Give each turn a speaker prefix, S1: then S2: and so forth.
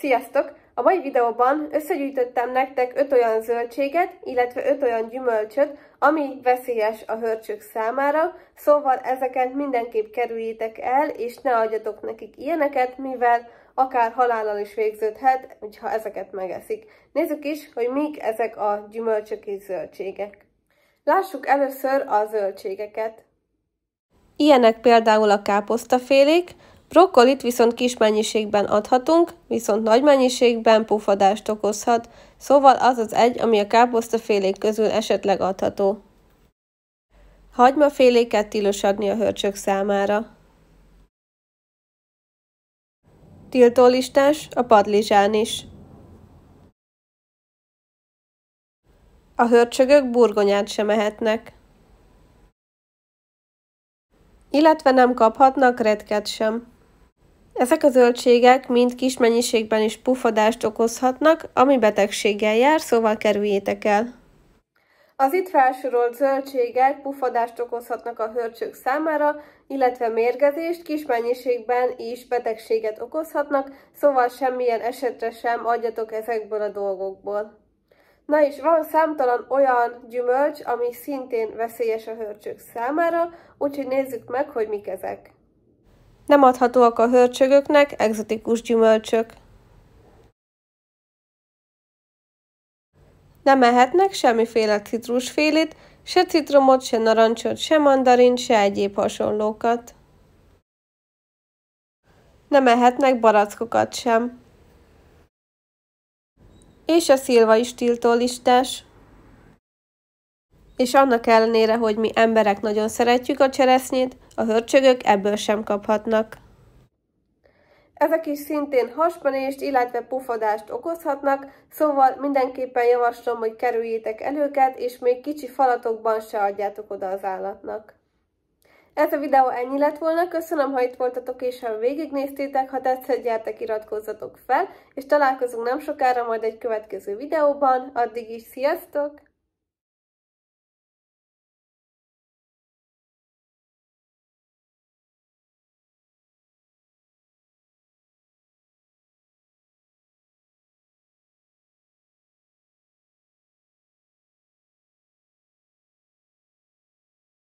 S1: Sziasztok! A mai videóban összegyűjtöttem nektek 5 olyan zöldséget, illetve 5 olyan gyümölcsöt, ami veszélyes a hörcsök számára, szóval ezeket mindenképp kerüljétek el, és ne adjatok nekik ilyeneket, mivel akár halállal is végződhet, ha ezeket megeszik. Nézzük is, hogy mik ezek a gyümölcsök és zöldségek. Lássuk először a zöldségeket. Ilyenek például a káposztafélék, Brokkolit viszont kis mennyiségben adhatunk, viszont nagy mennyiségben pufadást okozhat, szóval az az egy, ami a káposztafélék közül esetleg adható. Hagymaféléket tilos adni a hörcsök
S2: számára. Tiltólistás a padlizsán is. A hörcsögök burgonyát sem mehetnek.
S1: Illetve nem kaphatnak retket sem. Ezek a zöldségek mind kis mennyiségben is puffadást okozhatnak, ami betegséggel jár, szóval kerüljétek el. Az itt felsorolt zöldségek puffadást okozhatnak a hörcsök számára, illetve mérgezést, kis mennyiségben is betegséget okozhatnak, szóval semmilyen esetre sem adjatok ezekből a dolgokból. Na és van számtalan olyan gyümölcs, ami szintén veszélyes a hörcsök számára, úgyhogy nézzük meg, hogy mik ezek. Nem adhatóak a hörcsögöknek egzotikus gyümölcsök. Nem ehetnek semmiféle citrusfélét, se citromot, se narancsot, se mandarint, se egyéb hasonlókat. Nem ehetnek barackokat sem. És a szilva is tiltó listás és annak ellenére, hogy mi emberek nagyon szeretjük a cseresznyét, a hörcsögök ebből sem kaphatnak. Ezek is szintén haspanést, illetve pufadást okozhatnak, szóval mindenképpen javaslom, hogy kerüljétek el őket, és még kicsi falatokban se adjátok oda az állatnak. Ez a videó ennyi lett volna, köszönöm, ha itt voltatok és ha végignéztétek, ha tetszett, gyertek, iratkozzatok
S2: fel, és találkozunk nem sokára majd egy következő videóban, addig is sziasztok!